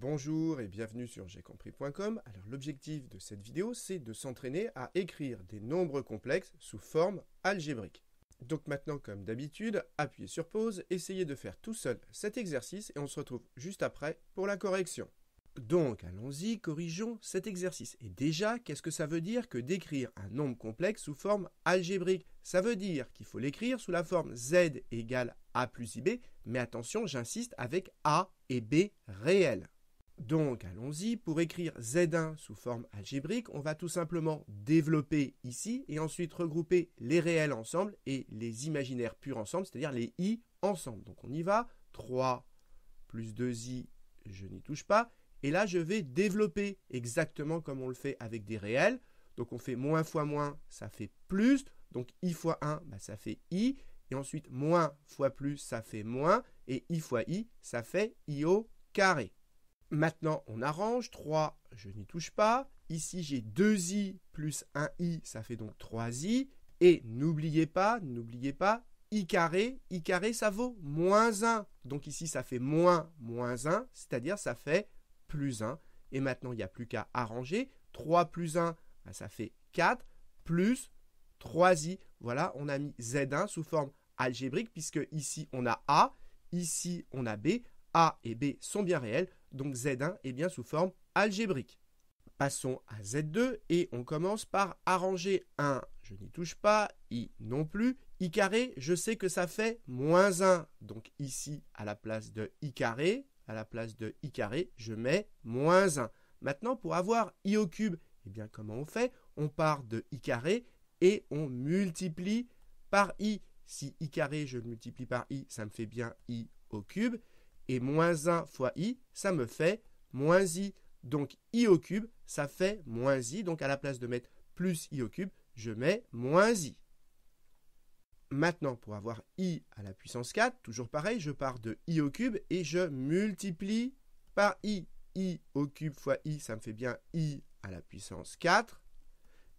Bonjour et bienvenue sur compris.com. Alors l'objectif de cette vidéo, c'est de s'entraîner à écrire des nombres complexes sous forme algébrique. Donc maintenant, comme d'habitude, appuyez sur pause, essayez de faire tout seul cet exercice et on se retrouve juste après pour la correction. Donc allons-y, corrigeons cet exercice. Et déjà, qu'est-ce que ça veut dire que d'écrire un nombre complexe sous forme algébrique Ça veut dire qu'il faut l'écrire sous la forme z égale a plus ib, mais attention, j'insiste avec a et b réels. Donc allons-y, pour écrire Z1 sous forme algébrique, on va tout simplement développer ici et ensuite regrouper les réels ensemble et les imaginaires purs ensemble, c'est-à-dire les i ensemble. Donc on y va, 3 plus 2i, je n'y touche pas, et là je vais développer exactement comme on le fait avec des réels. Donc on fait moins fois moins, ça fait plus, donc i fois 1, bah, ça fait i, et ensuite moins fois plus, ça fait moins, et i fois i, ça fait i au carré. Maintenant, on arrange. 3, je n'y touche pas. Ici, j'ai 2i plus 1i, ça fait donc 3i. Et n'oubliez pas, n'oubliez pas, i carré, i carré, ça vaut moins 1. Donc ici, ça fait moins moins 1, c'est-à-dire ça fait plus 1. Et maintenant, il n'y a plus qu'à arranger. 3 plus 1, ah, ça fait 4, plus 3i. Voilà, on a mis z1 sous forme algébrique, puisque ici, on a a, ici, on a b, a et B sont bien réels, donc Z1 est bien sous forme algébrique. Passons à Z2 et on commence par arranger 1, je n'y touche pas, I non plus, I carré, je sais que ça fait moins 1. Donc ici, à la place de I carré, à la place de I carré, je mets moins 1. Maintenant, pour avoir I au cube, eh bien comment on fait On part de I carré et on multiplie par I. Si I carré, je le multiplie par I, ça me fait bien I au cube et moins 1 fois i, ça me fait moins i. Donc i au cube, ça fait moins i. Donc à la place de mettre plus i au cube, je mets moins i. Maintenant, pour avoir i à la puissance 4, toujours pareil, je pars de i au cube et je multiplie par i. i au cube fois i, ça me fait bien i à la puissance 4.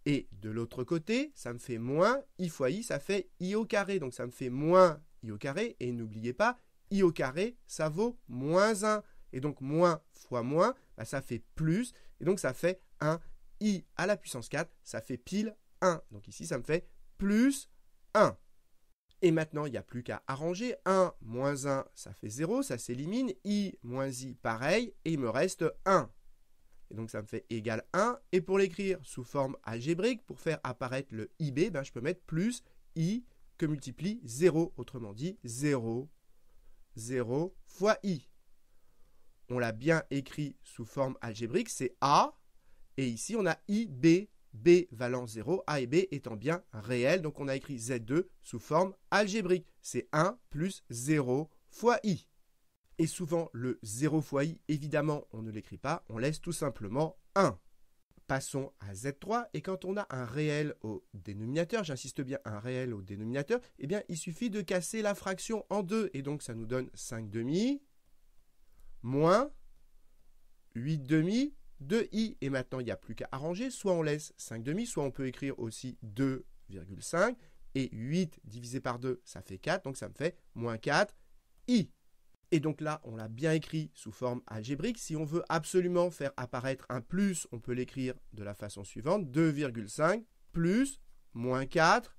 Et de l'autre côté, ça me fait moins i fois i, ça fait i au carré. Donc ça me fait moins i au carré. Et n'oubliez pas, i au carré, ça vaut moins 1. Et donc moins fois moins, bah, ça fait plus. Et donc ça fait 1 i à la puissance 4, ça fait pile 1. Donc ici, ça me fait plus 1. Et maintenant, il n'y a plus qu'à arranger. 1 moins 1, ça fait 0, ça s'élimine. i moins i, pareil, et il me reste 1. Et donc, ça me fait égal 1. Et pour l'écrire sous forme algébrique, pour faire apparaître le ib, ben, je peux mettre plus i que multiplie 0. Autrement dit, 0 0 fois i. On l'a bien écrit sous forme algébrique, c'est a, et ici on a ib, b valant 0, a et b étant bien réels, donc on a écrit z2 sous forme algébrique, c'est 1 plus 0 fois i. Et souvent le 0 fois i, évidemment, on ne l'écrit pas, on laisse tout simplement 1 passons à Z3, et quand on a un réel au dénominateur, j'insiste bien, un réel au dénominateur, eh bien, il suffit de casser la fraction en deux, et donc ça nous donne 5 demi moins 8 demi de i. Et maintenant, il n'y a plus qu'à arranger, soit on laisse 5 demi, soit on peut écrire aussi 2,5, et 8 divisé par 2, ça fait 4, donc ça me fait moins 4 i. Et donc là, on l'a bien écrit sous forme algébrique. Si on veut absolument faire apparaître un plus, on peut l'écrire de la façon suivante. 2,5 plus moins 4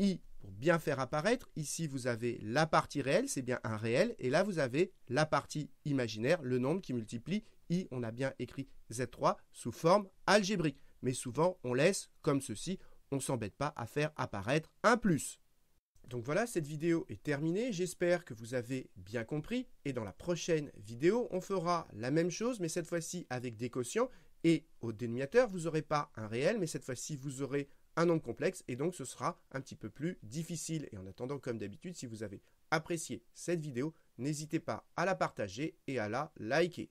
i. Pour bien faire apparaître, ici vous avez la partie réelle, c'est bien un réel. Et là, vous avez la partie imaginaire, le nombre qui multiplie i. On a bien écrit z3 sous forme algébrique. Mais souvent, on laisse comme ceci. On ne s'embête pas à faire apparaître un plus. Donc voilà, cette vidéo est terminée, j'espère que vous avez bien compris, et dans la prochaine vidéo, on fera la même chose, mais cette fois-ci avec des quotients, et au dénominateur, vous n'aurez pas un réel, mais cette fois-ci, vous aurez un nombre complexe, et donc ce sera un petit peu plus difficile. Et en attendant, comme d'habitude, si vous avez apprécié cette vidéo, n'hésitez pas à la partager et à la liker.